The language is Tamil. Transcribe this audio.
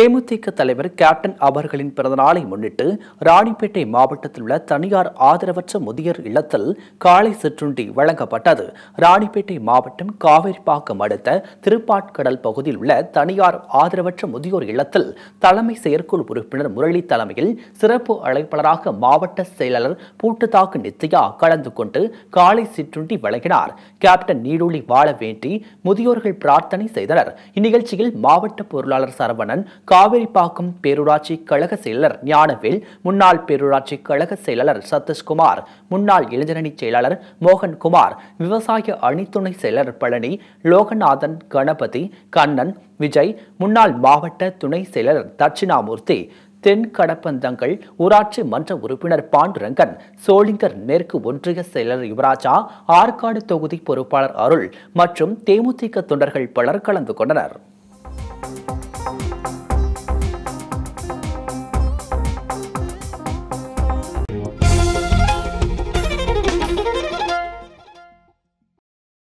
தேமுதிக தலைவர் கேப்டன் அவர்களின் பிறந்தநாளை முன்னிட்டு ராணிப்பேட்டை மாவட்டத்தில் உள்ள தனியார் ஆதரவற்ற முதியோர் இல்லத்தில் காலை சிற்றுண்டி வழங்கப்பட்டது ராணிப்பேட்டை மாவட்டம் காவேரிப்பாக்கம் அடுத்த திருப்பாட்கடல் பகுதியில் உள்ள தனியார் ஆதரவற்ற முதியோர் இல்லத்தில் தலைமை செயற்குழு உறுப்பினர் முரளி தலைமையில் சிறப்பு அழைப்பாளராக மாவட்ட செயலாளர் பூட்டுத்தாக்கு நித்யா கலந்து கொண்டு காலை சிற்றுண்டி வழங்கினார் கேப்டன் நீடுளி வாழ வேண்டி முதியோர்கள் பிரார்த்தனை செய்தனர் இந்நிகழ்ச்சியில் மாவட்ட பொருளாளர் சரவணன் காவிரிப்பாக்கம் பேரூராட்சி கழக செயலர் ஞானவேல் முன்னாள் பேரூராட்சி கழக செயலாளர் சதீஷ்குமார் முன்னாள் இளைஞரணி செயலாளர் மோகன்குமார் விவசாய அணித்துணை செயலர் பழனி லோகநாதன் கணபதி கண்ணன் விஜய் முன்னாள் மாவட்ட துணை செயலர் தட்சிணாமூர்த்தி தென் கடப்பந்தங்கள் ஊராட்சி மன்ற உறுப்பினர் பாண்டுரங்கன் சோளிங்கர் மேற்கு ஒன்றிய செயலர் யுவராஜா ஆற்காடு தொகுதி பொறுப்பாளர் அருள் மற்றும் தேமுதிக தொண்டர்கள் பலர் கலந்து கொண்டனர்